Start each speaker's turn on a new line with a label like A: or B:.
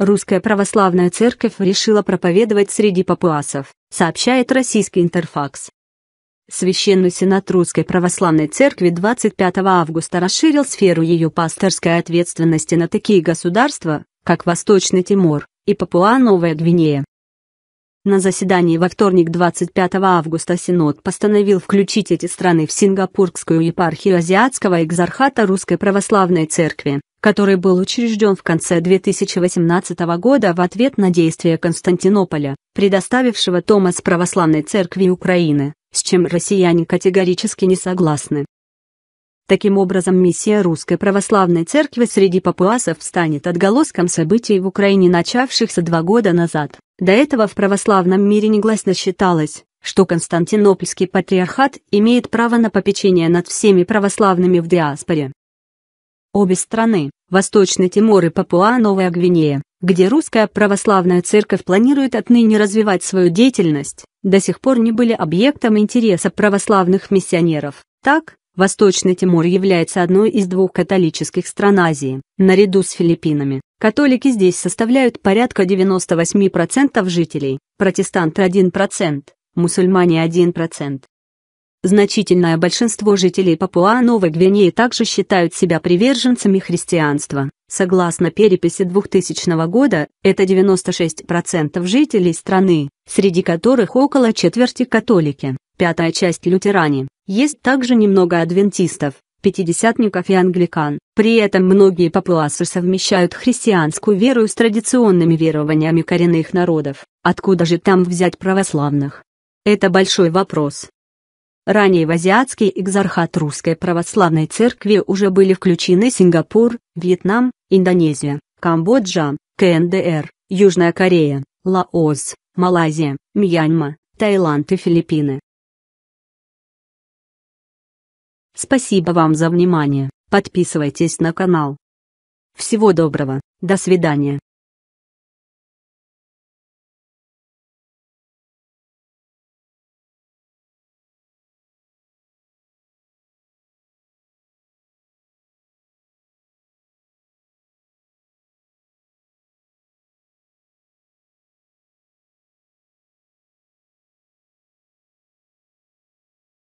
A: Русская православная церковь решила проповедовать среди папуасов, сообщает российский Интерфакс. Священный Сенат Русской Православной Церкви 25 августа расширил сферу ее пасторской ответственности на такие государства, как Восточный Тимор и Папуа-Новая Гвинея. На заседании во вторник 25 августа Синод постановил включить эти страны в Сингапурскую епархию Азиатского экзархата Русской Православной Церкви, который был учрежден в конце 2018 года в ответ на действия Константинополя, предоставившего Томас Православной Церкви Украины, с чем россияне категорически не согласны. Таким образом, миссия Русской Православной Церкви среди папуасов станет отголоском событий в Украине, начавшихся два года назад. До этого в православном мире негласно считалось, что Константинопольский патриархат имеет право на попечение над всеми православными в диаспоре. Обе страны, Восточный Тимор и Папуа-Новая Гвинея, где Русская Православная Церковь планирует отныне развивать свою деятельность, до сих пор не были объектом интереса православных миссионеров. Так, Восточный Тимор является одной из двух католических стран Азии, наряду с Филиппинами. Католики здесь составляют порядка 98% жителей, протестанты 1%, мусульмане 1%. Значительное большинство жителей Папуа-Новой Гвинеи также считают себя приверженцами христианства. Согласно переписи 2000 года, это 96% жителей страны, среди которых около четверти католики, пятая часть лютеране. Есть также немного адвентистов, пятидесятников и англикан. При этом многие папуасы совмещают христианскую веру с традиционными верованиями коренных народов. Откуда же там взять православных? Это большой вопрос. Ранее в азиатский экзархат Русской Православной Церкви уже были включены Сингапур, Вьетнам, Индонезия, Камбоджа, КНДР, Южная Корея, Лаос, Малайзия, Мьянма, Таиланд и Филиппины. Спасибо вам за внимание. Подписывайтесь на канал. Всего доброго. До свидания.